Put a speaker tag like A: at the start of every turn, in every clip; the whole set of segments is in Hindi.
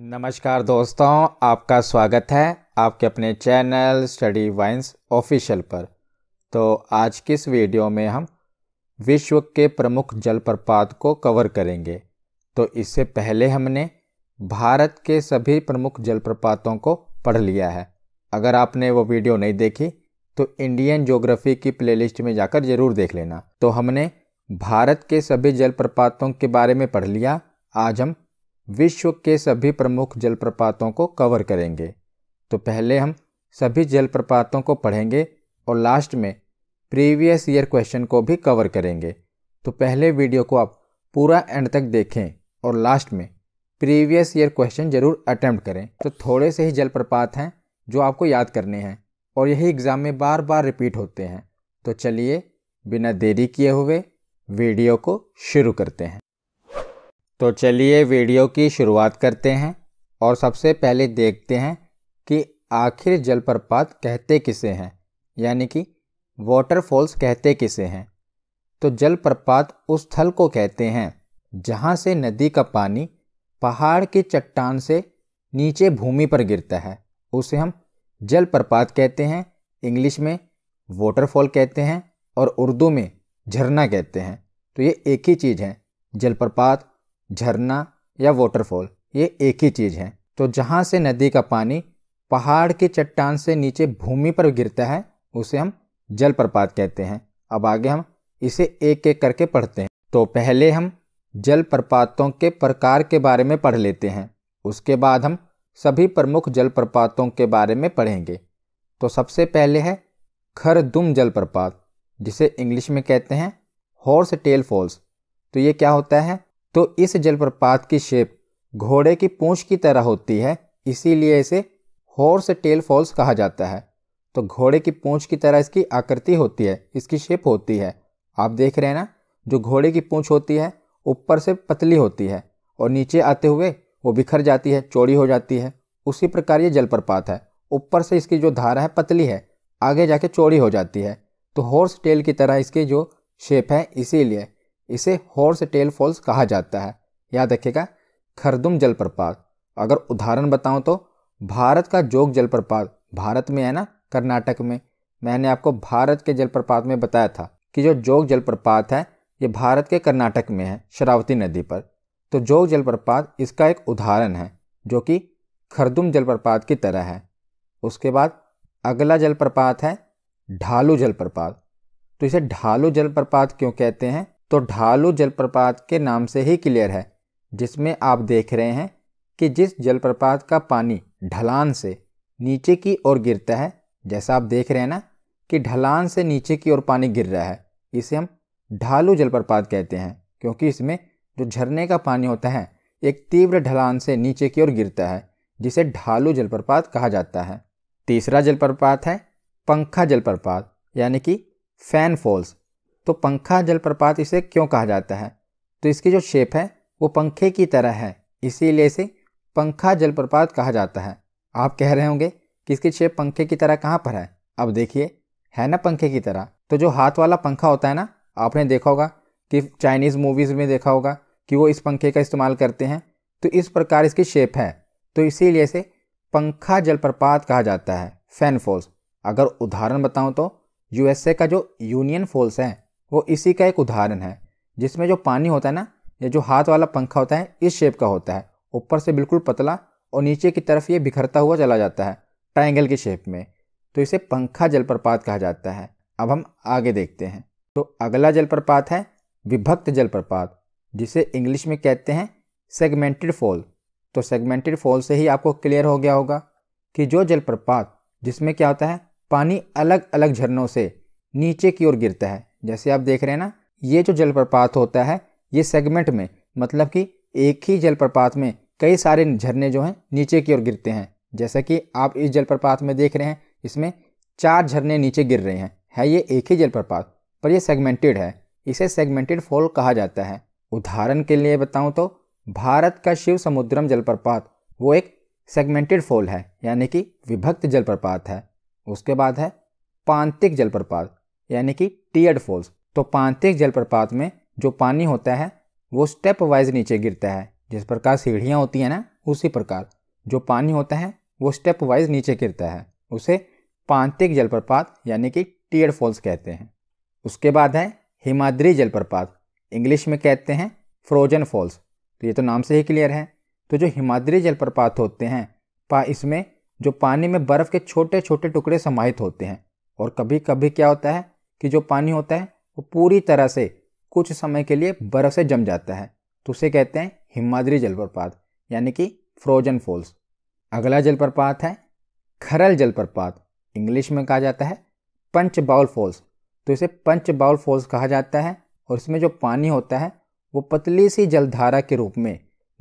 A: नमस्कार दोस्तों आपका स्वागत है आपके अपने चैनल स्टडी वाइन्स ऑफिशियल पर तो आज की इस वीडियो में हम विश्व के प्रमुख जलप्रपात को कवर करेंगे तो इससे पहले हमने भारत के सभी प्रमुख जलप्रपातों को पढ़ लिया है अगर आपने वो वीडियो नहीं देखी तो इंडियन ज्योग्राफी की प्लेलिस्ट में जाकर ज़रूर देख लेना तो हमने भारत के सभी जलप्रपातों के बारे में पढ़ लिया आज हम विश्व के सभी प्रमुख जलप्रपातों को कवर करेंगे तो पहले हम सभी जलप्रपातों को पढ़ेंगे और लास्ट में प्रीवियस ईयर क्वेश्चन को भी कवर करेंगे तो पहले वीडियो को आप पूरा एंड तक देखें और लास्ट में प्रीवियस ईयर क्वेश्चन ज़रूर अटैम्प्ट करें तो थोड़े से ही जलप्रपात हैं जो आपको याद करने हैं और यही एग्ज़ाम में बार बार रिपीट होते हैं तो चलिए बिना देरी किए हुए वीडियो को शुरू करते हैं तो चलिए वीडियो की शुरुआत करते हैं और सबसे पहले देखते हैं कि आखिर जलप्रपात कहते किसे हैं यानी कि वाटरफॉल्स कहते किसे हैं तो जलप्रपात उस स्थल को कहते हैं जहाँ से नदी का पानी पहाड़ की चट्टान से नीचे भूमि पर गिरता है उसे हम जलप्रपात कहते हैं इंग्लिश में वाटरफॉल कहते हैं और उर्दू में झरना कहते हैं तो ये एक ही चीज़ है जलप्रपात झरना या वाटरफॉल ये एक ही चीज़ है तो जहाँ से नदी का पानी पहाड़ के चट्टान से नीचे भूमि पर गिरता है उसे हम जलप्रपात कहते हैं अब आगे हम इसे एक एक करके पढ़ते हैं तो पहले हम जलप्रपातों के प्रकार के बारे में पढ़ लेते हैं उसके बाद हम सभी प्रमुख जलप्रपातों के बारे में पढ़ेंगे तो सबसे पहले है खरदुम जलप्रपात जिसे इंग्लिश में कहते हैं हॉर्स टेल फॉल्स तो ये क्या होता है तो इस जलप्रपात की शेप घोड़े की पूंछ की तरह होती है इसीलिए इसे हॉर्स टेल फॉल्स कहा जाता है तो घोड़े की पूंछ की तरह इसकी आकृति होती है इसकी शेप होती है आप देख रहे हैं ना जो घोड़े की पूंछ होती है ऊपर से पतली होती है और नीचे आते हुए वो बिखर जाती है चौड़ी हो जाती है उसी प्रकार ये जलप्रपात है ऊपर से इसकी जो धारा है पतली है आगे जाके चौड़ी हो जाती है तो हॉर्स टेल की तरह इसकी जो शेप है इसीलिए इसे हॉर्स टेल फॉल्स कहा जाता है याद रखिएगा खरदुम जलप्रपात अगर उदाहरण बताऊं तो भारत का जोग जलप्रपात भारत में है ना कर्नाटक में मैंने आपको भारत के जलप्रपात में बताया था कि जो जोग जलप्रपात है ये भारत के कर्नाटक में है शरावती नदी पर तो जोग जलप्रपात इसका एक उदाहरण है जो कि खरदुम जलप्रपात की तरह है उसके बाद अगला जलप्रपात है ढालू जलप्रपात तो इसे ढालू जलप्रपात क्यों कहते हैं तो ढालू जलप्रपात के नाम से ही क्लियर है जिसमें आप देख रहे हैं कि जिस जलप्रपात का पानी ढलान से नीचे की ओर गिरता है जैसा आप देख रहे हैं ना कि ढलान से नीचे की ओर पानी गिर रहा है इसे हम ढालू जलप्रपात कहते हैं क्योंकि इसमें जो झरने का पानी होता है एक तीव्र ढलान से नीचे की ओर गिरता है जिसे ढालू जलप्रपात कहा जाता है तीसरा जलप्रपात है पंखा जलप्रपात यानी कि फैन फॉल्स तो पंखा जलप्रपात इसे क्यों कहा जाता है तो इसकी जो शेप है वो पंखे की तरह है इसीलिए इसे पंखा जलप्रपात कहा जाता है आप कह रहे होंगे कि इसकी शेप पंखे की तरह कहाँ पर है अब देखिए है ना पंखे की तरह तो जो हाथ वाला पंखा होता है ना आपने देखा होगा कि चाइनीज़ मूवीज़ में देखा होगा कि वो इस पंखे का इस्तेमाल करते हैं तो इस प्रकार इसकी शेप है तो इसीलिए इसे पंखा जलप्रपात कहा जाता है फैन फॉल्स अगर उदाहरण बताऊं तो यूएसए का जो यूनियन फॉल्स है वो इसी का एक उदाहरण है जिसमें जो पानी होता है ना ये जो हाथ वाला पंखा होता है इस शेप का होता है ऊपर से बिल्कुल पतला और नीचे की तरफ ये बिखरता हुआ चला जाता है ट्राइंगल के शेप में तो इसे पंखा जलप्रपात कहा जाता है अब हम आगे देखते हैं तो अगला जलप्रपात है विभक्त जलप्रपात जिसे इंग्लिश में कहते हैं सेगमेंटेड फॉल तो सेगमेंटेड फॉल से ही आपको क्लियर हो गया होगा कि जो जलप्रपात जिसमें क्या होता है पानी अलग अलग झरनों से नीचे की ओर गिरता है जैसे आप देख रहे हैं ना ये जो जलप्रपात होता है ये सेगमेंट में मतलब कि एक ही जलप्रपात में कई सारे झरने जो हैं नीचे की ओर गिरते हैं जैसा कि आप इस जलप्रपात में देख रहे हैं इसमें चार झरने नीचे गिर रहे हैं है ये एक ही जलप्रपात पर यह सेगमेंटेड है इसे सेगमेंटेड फॉल कहा जाता है उदाहरण के लिए बताऊँ तो भारत का शिव समुद्रम जलप्रपात वो एक सेगमेंटेड फॉल है यानी कि विभक्त जलप्रपात है उसके बाद है पांतिक जलप्रपात यानी कि टीयड फॉल्स तो पांतिक जलप्रपात में जो पानी होता है वो स्टेप वाइज नीचे गिरता है जिस प्रकार सीढ़ियाँ होती हैं ना उसी प्रकार जो पानी होता है वो स्टेप वाइज नीचे गिरता है उसे पांतिक जलप्रपात यानी कि टीयर फॉल्स कहते हैं उसके बाद है हिमाद्री जलप्रपात इंग्लिश में कहते हैं फ्रोजन फॉल्स तो ये तो नाम से ही क्लियर है तो जो हिमाद्री जलप्रपात होते हैं पा इसमें जो पानी में बर्फ़ के छोटे छोटे टुकड़े समाहित होते हैं और कभी कभी क्या होता है कि जो पानी होता है वो पूरी तरह से कुछ समय के लिए बर्फ़ से जम जाता है तो उसे कहते हैं हिमाद्री जलप्रपात यानी कि फ्रोजन फॉल्स अगला जलप्रपात है खरल जलप्रपात इंग्लिश में कहा जाता है पंच बाउल फॉल्स तो इसे पंच बाउल फॉल्स कहा जाता है और इसमें जो पानी होता है वो पतली सी जलधारा के रूप में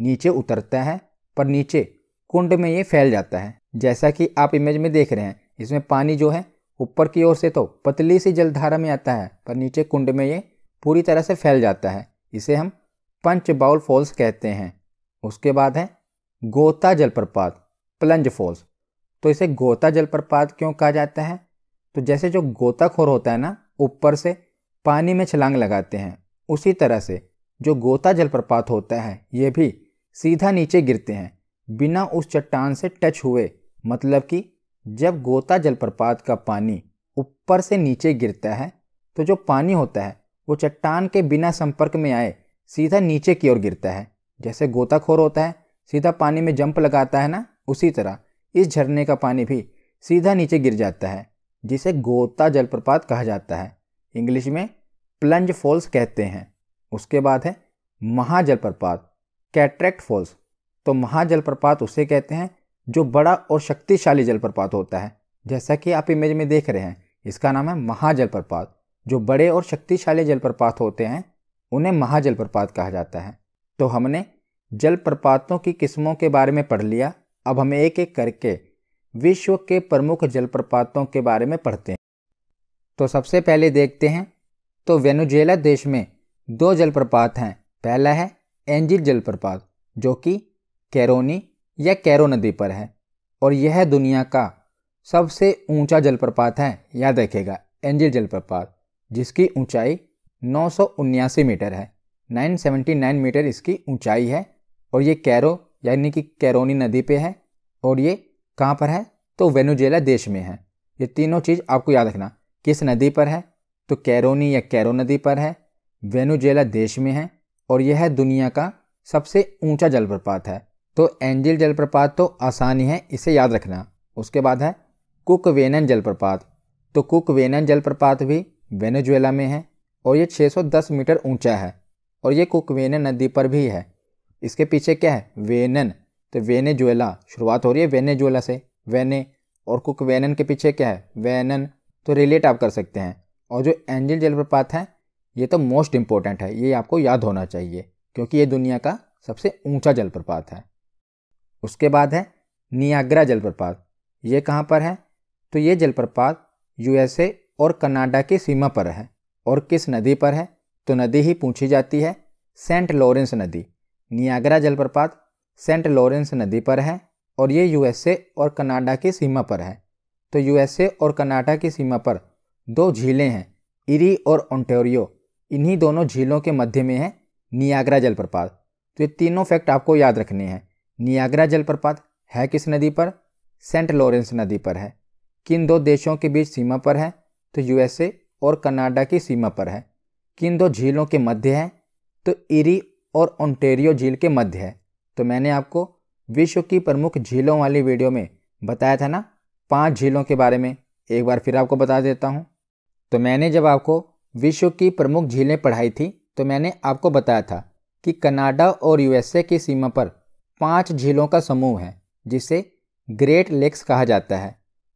A: नीचे उतरता है पर नीचे कुंड में ये फैल जाता है जैसा कि आप इमेज में देख रहे हैं इसमें पानी जो है ऊपर की ओर से तो पतली सी जलधारा में आता है पर नीचे कुंड में ये पूरी तरह से फैल जाता है इसे हम पंच बाउल फॉल्स कहते हैं उसके बाद है गोता जलप्रपात प्लंज फॉल्स तो इसे गोता जलप्रपात क्यों कहा जाता है तो जैसे जो गोताखोर होता है ना ऊपर से पानी में छलांग लगाते हैं उसी तरह से जो गोता जलप्रपात होता है ये भी सीधा नीचे गिरते हैं बिना उस चट्टान से टच हुए मतलब कि जब गोता जलप्रपात का पानी ऊपर से नीचे गिरता है तो जो पानी होता है वो चट्टान के बिना संपर्क में आए सीधा नीचे की ओर गिरता है जैसे गोताखोर होता है सीधा पानी में जंप लगाता है ना उसी तरह इस झरने का पानी भी सीधा नीचे गिर जाता है जिसे गोता जलप्रपात कहा जाता है इंग्लिश में प्लंज फॉल्स कहते हैं उसके बाद है महाजलप्रपात कैट्रैक्ट फॉल्स तो महाजलप्रपात उसे कहते हैं जो बड़ा और शक्तिशाली जलप्रपात होता है जैसा कि आप इमेज में देख रहे हैं इसका नाम है महाजलप्रपात जो बड़े और शक्तिशाली जलप्रपात होते हैं उन्हें महाजलप्रपात कहा जाता है तो हमने जलप्रपातों की किस्मों के बारे में पढ़ लिया अब हम एक एक करके विश्व के प्रमुख जलप्रपातों के बारे में पढ़ते हैं तो सबसे पहले देखते हैं तो वेनुजेला देश में दो जलप्रपात हैं पहला है एंजिल जलप्रपात जो कि कैरोनी यह कैरो नदी पर है और यह दुनिया का सबसे ऊंचा जलप्रपात है याद रखेगा एंजिल जलप्रपात जिसकी ऊंचाई नौ मीटर है 979 मीटर इसकी ऊंचाई है और ये कैरो यानी कि कैरोनी नदी पे है और ये कहाँ पर है तो वेनुजेला देश में है ये तीनों चीज़ आपको याद रखना किस नदी पर है तो कैरोनी या कैरो नदी पर है वेनुजेला देश में है और यह दुनिया का सबसे ऊंचा जलप्रपात है तो एंजिल जलप्रपात तो आसान है इसे याद रखना उसके बाद है कुक वेनन जलप्रपात तो कुक वेनन जलप्रपात भी वेनेजुएला में है और ये 610 मीटर ऊंचा है और ये वेनन नदी पर भी है इसके पीछे क्या है वेनन तो वेनेजुएला शुरुआत हो रही है वेनेजुएला से वेने और कुक वेनन के पीछे क्या है वेनन तो रिलेट आप कर सकते हैं और जो एंजिल जलप्रपात है ये तो मोस्ट इम्पोर्टेंट है ये आपको याद होना चाहिए क्योंकि ये दुनिया का सबसे ऊंचा जलप्रपात है उसके बाद है नियाग्रा जलप्रपात ये कहाँ पर है तो ये जलप्रपात यूएसए और कनाडा की सीमा पर है और किस नदी पर है तो नदी ही पूछी जाती है सेंट लॉरेंस नदी नियाग्रा जलप्रपात सेंट लॉरेंस नदी पर है और ये यूएसए और कनाडा की सीमा पर है तो यूएसए और कनाडा की सीमा पर दो झीलें हैं इरी और ओंटेरियो इन्हीं दोनों झीलों के मध्य में है नियाग्रा जलप्रपात तो ये तीनों फैक्ट आपको याद रखने हैं नियाग्रा जलप्रपात है किस नदी पर सेंट लॉरेंस नदी पर है किन दो देशों के बीच सीमा पर है तो यूएसए और कनाडा की सीमा पर है किन दो झीलों के मध्य है तो इरी और ओंटेरियो झील के मध्य है तो मैंने आपको विश्व की प्रमुख झीलों वाली वीडियो में बताया था ना पांच झीलों के बारे में एक बार फिर आपको बता देता हूँ तो मैंने जब आपको विश्व की प्रमुख झीलें पढ़ाई थी तो मैंने आपको बताया था कि कनाडा और यूएसए की सीमा पर पांच झीलों का समूह है जिसे ग्रेट लेक्स कहा जाता है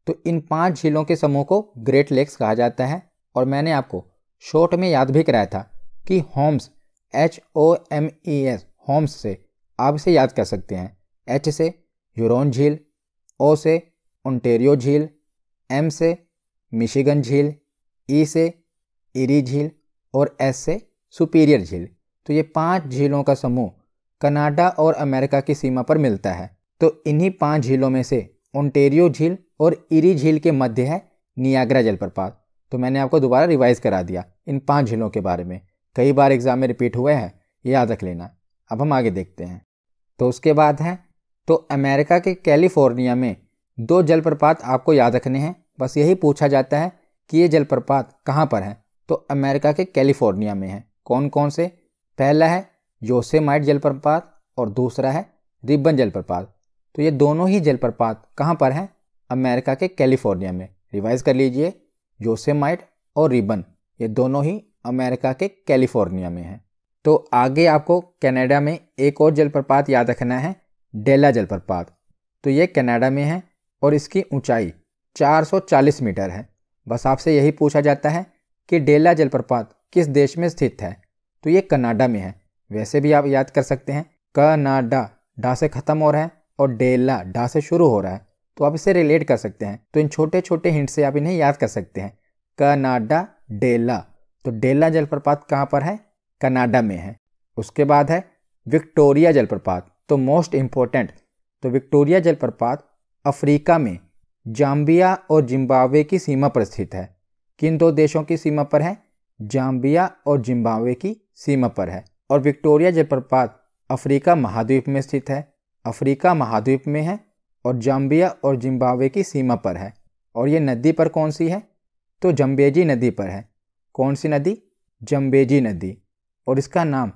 A: तो इन पांच झीलों के समूह को ग्रेट लेक्स कहा जाता है और मैंने आपको शॉर्ट में याद भी कराया था कि homes H O M E S homes से आप इसे याद कर सकते हैं एच से यूरोन झील ओ से ओंटेरियो झील एम से मिशिगन झील ई e से इरी झील और एस से सुपीरियर झील तो ये पांच झीलों का समूह कनाडा और अमेरिका की सीमा पर मिलता है तो इन्हीं पांच झीलों में से ओंटेरियो झील और इरी झील के मध्य है नियाग्रा जलप्रपात तो मैंने आपको दोबारा रिवाइज़ करा दिया इन पांच झीलों के बारे में कई बार एग्ज़ाम में रिपीट हुए हैं याद रख लेना अब हम आगे देखते हैं तो उसके बाद है तो अमेरिका के कैलिफोर्निया में दो जलप्रपात आपको याद रखने हैं बस यही पूछा जाता है कि ये जलप्रपात कहाँ पर है तो अमेरिका के कैलिफोर्निया में है कौन कौन से पहला है योसेमाइट जलप्रपात और दूसरा है रिबन जलप्रपात तो ये दोनों ही जलप्रपात कहाँ पर हैं अमेरिका के कैलिफोर्निया में रिवाइज कर लीजिए योसेमाइट और रिबन ये दोनों ही अमेरिका के कैलिफोर्निया में हैं तो आगे आपको कनाडा में एक और जलप्रपात याद रखना है डेला जलप्रपात तो ये कनाडा में है और इसकी ऊंचाई 440 मीटर है बस आपसे यही पूछा जाता है कि डेला जलप्रपात किस देश में स्थित है तो ये कनाडा में है वैसे भी आप याद कर सकते हैं क ना डा डा से ख़त्म हो रहा है और डेला डा से शुरू हो रहा है तो आप इसे रिलेट कर सकते हैं तो इन छोटे छोटे हिंट से आप इन्हें याद कर सकते हैं कनाडा डेला तो डेला जलप्रपात कहाँ पर है कनाडा में है उसके बाद है विक्टोरिया जलप्रपात तो मोस्ट इम्पोर्टेंट तो विक्टोरिया जलप्रपात अफ्रीका में जाम्बिया और जिम्बावे की सीमा पर स्थित है किन दो देशों की सीमा पर है जाम्बिया और जिम्बावे की सीमा पर है और विक्टोरिया जलप्रपात अफ्रीका महाद्वीप में स्थित है अफ्रीका महाद्वीप में है और जाम्बिया और जिम्बावे की सीमा पर है और ये नदी पर कौन सी है तो जम्बेजी नदी पर है कौन सी नदी जम्बेजी नदी और इसका नाम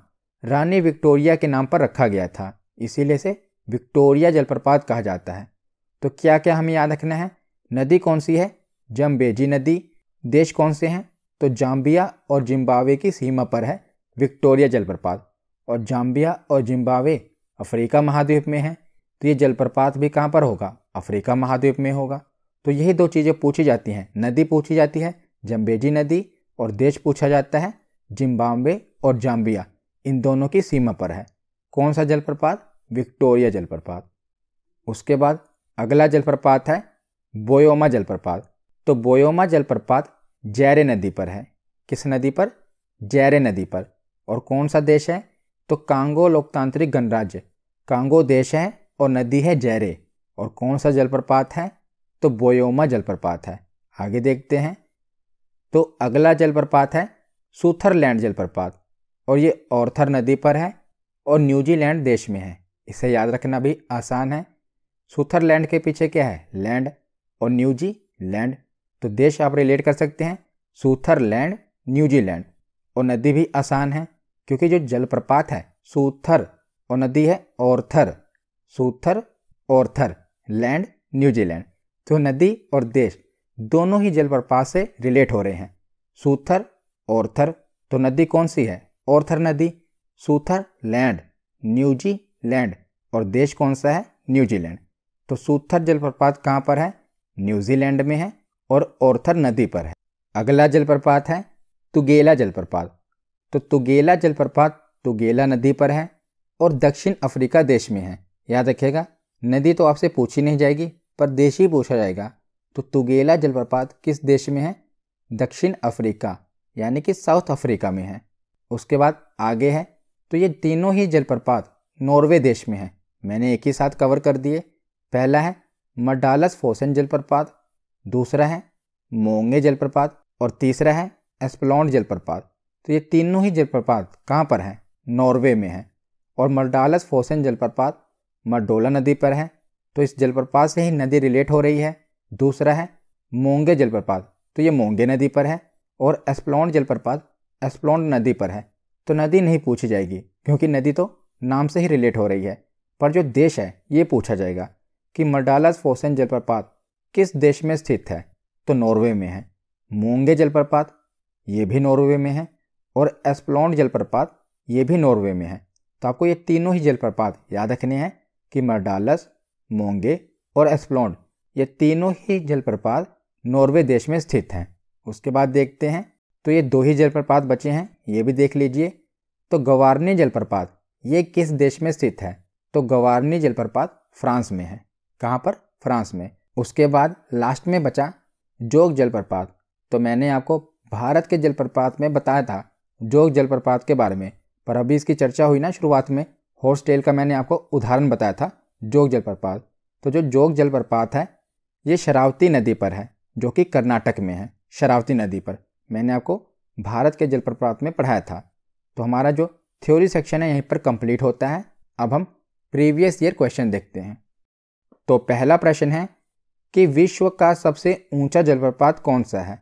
A: रानी विक्टोरिया के नाम पर रखा गया था इसीलिए से विक्टोरिया जलप्रपात कहा जाता है तो क्या क्या हमें याद रखना है नदी कौन सी है जम्बेजी नदी देश कौन से हैं तो जाम्बिया और जिम्बावे की सीमा पर है विक्टोरिया जलप्रपात और जाम्बिया और जिम्बावे अफ्रीका महाद्वीप में है तो ये जलप्रपात भी कहाँ पर होगा अफ्रीका महाद्वीप में होगा तो यही दो चीज़ें पूछी जाती हैं नदी पूछी जाती है जम्बेजी नदी और देश पूछा जाता है जिम्बाब्वे और जाम्बिया इन दोनों की सीमा पर है कौन सा जलप्रपात विक्टोरिया जलप्रपात उसके बाद अगला जलप्रपात है बोयोमा जलप्रपात तो बोयोमा जलप्रपात जैरे नदी पर है किस नदी पर जैरे नदी पर और कौन सा देश है तो कांगो लोकतांत्रिक गणराज्य कांगो देश है और नदी है जैरे और कौन सा जलप्रपात है तो बोयोमा जलप्रपात है आगे देखते हैं तो अगला जलप्रपात है सुथरलैंड जलप्रपात और ये ऑर्थर नदी पर है और न्यूजीलैंड देश में है इसे याद रखना भी आसान है सुथरलैंड के पीछे क्या है लैंड और न्यूजी लैंड तो देश आप रिलेट कर सकते हैं सूथरलैंड न्यूजीलैंड और नदी भी आसान है क्योंकि जो जलप्रपात है सूथर और नदी है औरथर सूथर ओरथर लैंड न्यूजीलैंड तो नदी और देश दोनों ही जलप्रपात से रिलेट हो रहे हैं सूथर ओरथर तो नदी कौन सी है ओरथर नदी सूथर लैंड न्यूजीलैंड और देश कौन सा है न्यूजीलैंड तो सूथर जलप्रपात कहाँ पर है न्यूजीलैंड में है और औरथर नदी पर है अगला जलप्रपात है तुगेला जलप्रपात तो तुगेला जलप्रपात तुगेला नदी पर है और दक्षिण अफ्रीका देश में है याद रखिएगा नदी तो आपसे पूछी नहीं जाएगी पर देश ही पूछा जाएगा तो तुगेला जलप्रपात किस देश में है दक्षिण अफ्रीका यानी कि साउथ अफ्रीका में है उसके बाद आगे है तो ये तीनों ही जलप्रपात नॉर्वे देश में है मैंने एक ही साथ कवर कर दिए पहला है मडालस फोसन जलप्रपात दूसरा है मोंगे जलप्रपात और तीसरा है एस्पलॉन्ड जलप्रपात तो ये तीनों ही जलप्रपात कहाँ पर हैं नॉर्वे में हैं और मर्डालस फोसेन जलप्रपात मर्डोला नदी पर है तो इस जलप्रपात से ही नदी रिलेट हो रही है दूसरा है मोंगे जलप्रपात तो ये मोंगे नदी पर है और एस्प्लॉन्ड जलप्रपात एस्प्लॉन्ड नदी पर है तो नदी नहीं पूछी जाएगी क्योंकि नदी तो नाम से ही रिलेट हो रही है पर जो देश है ये पूछा जाएगा कि मर्डालस फोसेन जलप्रपात किस देश में स्थित है तो नॉर्वे में है मोंगे जलप्रपात ये भी नॉर्वे में है और एस्प्लॉन्ड जलप्रपात ये भी नॉर्वे में है तो आपको ये तीनों ही जलप्रपात याद रखने हैं कि मर्डालस मोंगे और एस्प्लॉन्ड ये तीनों ही जलप्रपात नॉर्वे देश में स्थित हैं उसके बाद देखते हैं तो ये दो ही जलप्रपात बचे हैं ये भी देख लीजिए तो गवारनी जलप्रपात ये किस देश में स्थित है तो गवारनी जलप्रपात फ्रांस में है कहाँ पर फ्रांस में उसके बाद लास्ट में बचा जोग जलप्रपात तो मैंने आपको भारत के जलप्रपात में बताया था जोग जलप्रपात के बारे में पर अभी इसकी चर्चा हुई ना शुरुआत में हॉर्स टेल का मैंने आपको उदाहरण बताया था जोग जलप्रपात तो जो जोग जलप्रपात है ये शरावती नदी पर है जो कि कर्नाटक में है शरावती नदी पर मैंने आपको भारत के जलप्रपात में पढ़ाया था तो हमारा जो थ्योरी सेक्शन है यहीं पर कंप्लीट होता है अब हम प्रीवियस ईयर क्वेश्चन देखते हैं तो पहला प्रश्न है कि विश्व का सबसे ऊंचा जलप्रपात कौन सा है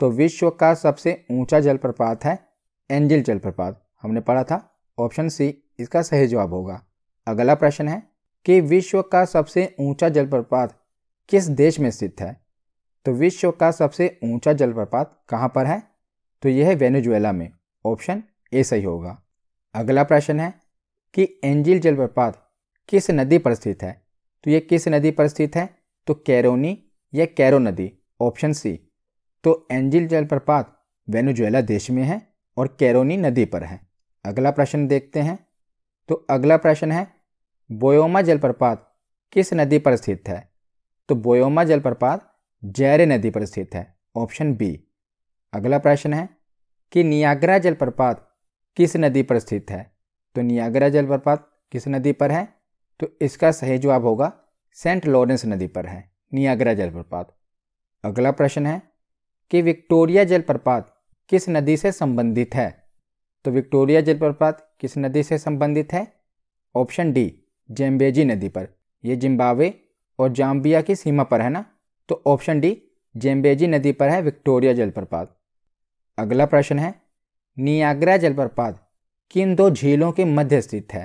A: तो विश्व का सबसे ऊंचा जलप्रपात है एंजिल जलप्रपात हमने पढ़ा था ऑप्शन सी इसका सही जवाब होगा अगला प्रश्न है कि विश्व का सबसे ऊंचा जलप्रपात किस देश में स्थित है तो विश्व का सबसे ऊंचा जलप्रपात कहाँ पर है तो यह है वेनेजुएला में ऑप्शन ए सही होगा अगला प्रश्न है कि एंजिल जलप्रपात किस नदी पर स्थित है तो ये किस नदी पर स्थित है तो कैरोनी या कैरो नदी ऑप्शन सी तो एंजिल जलप्रपात वेनेजुएला देश में है और कैरोनी नदी पर है अगला प्रश्न देखते हैं तो अगला प्रश्न है बोयोमा जलप्रपात किस नदी पर स्थित है तो बोयोमा जलप्रपात जैरे नदी पर स्थित है ऑप्शन बी अगला प्रश्न है कि नियाग्रा जलप्रपात किस नदी पर स्थित है तो नियाग्रा जलप्रपात किस नदी पर है तो इसका सही जवाब होगा सेंट लॉरेंस नदी पर है नियाग्रा जलप्रपात अगला प्रश्न है कि विक्टोरिया जलप्रपात किस नदी से संबंधित है तो विक्टोरिया जलप्रपात किस नदी से संबंधित है ऑप्शन डी जेम्बेजी नदी पर यह जिम्बावे और जाम्बिया की सीमा पर है ना तो ऑप्शन डी जेम्बेजी नदी पर है विक्टोरिया जलप्रपात अगला प्रश्न है नियाग्रा जलप्रपात किन दो झीलों के मध्य स्थित है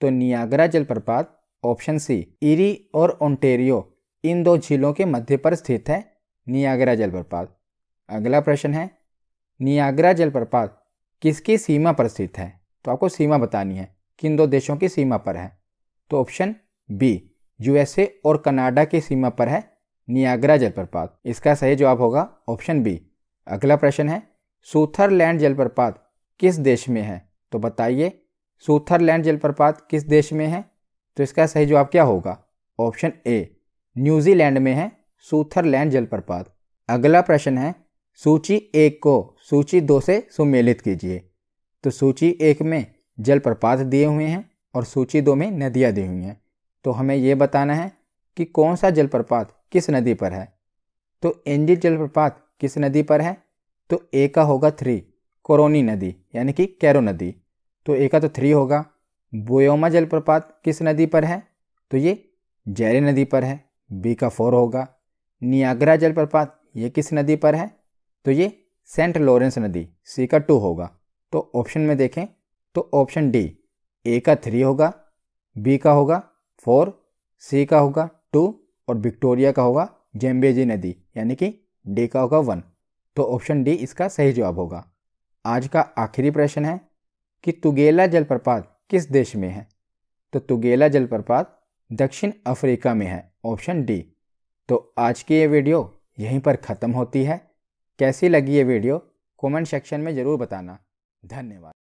A: तो नियाग्रा जलप्रपात ऑप्शन सी इरी और ओंटेरियो इन दो झीलों के मध्य पर स्थित है नियाग्रा जलप्रपात अगला प्रश्न है नियाग्रा जलप्रपात किसकी सीमा पर स्थित है तो आपको सीमा बतानी है किन दो देशों की सीमा पर है तो ऑप्शन बी यूएसए और कनाडा की सीमा पर है नियाग्रा जलप्रपात इसका सही जवाब होगा ऑप्शन बी अगला प्रश्न है सूथरलैंड जलप्रपात किस देश में है तो बताइए सूथरलैंड जलप्रपात किस देश में है तो इसका सही जवाब क्या होगा ऑप्शन ए न्यूजीलैंड में है सूथरलैंड जलप्रपात अगला प्रश्न है सूची एक को सूची दो से सुमेलित कीजिए तो सूची एक में जलप्रपात दिए हुए हैं और सूची दो में नदियाँ दी हुई हैं तो हमें ये बताना है कि कौन सा जलप्रपात किस नदी पर है तो एनजी जलप्रपात किस नदी पर है तो ए का होगा थ्री कोरोनी नदी यानी कि कैरो नदी तो ए का तो थ्री होगा बोयोमा जलप्रपात किस नदी पर है तो ये जैरी नदी पर है बी का फोर होगा नियाग्रा जलप्रपात ये किस नदी पर है तो ये सेंट लॉरेंस नदी सी का टू होगा तो ऑप्शन में देखें तो ऑप्शन डी ए का थ्री होगा बी का होगा फोर सी का होगा टू और विक्टोरिया का होगा जेम्बेजी नदी यानी कि डी का होगा वन तो ऑप्शन डी इसका सही जवाब होगा आज का आखिरी प्रश्न है कि तुगेला जलप्रपात किस देश में है तो तुगेला जलप्रपात दक्षिण अफ्रीका में है ऑप्शन डी तो आज की ये वीडियो यहीं पर ख़त्म होती है कैसी लगी ये वीडियो कमेंट सेक्शन में ज़रूर बताना धन्यवाद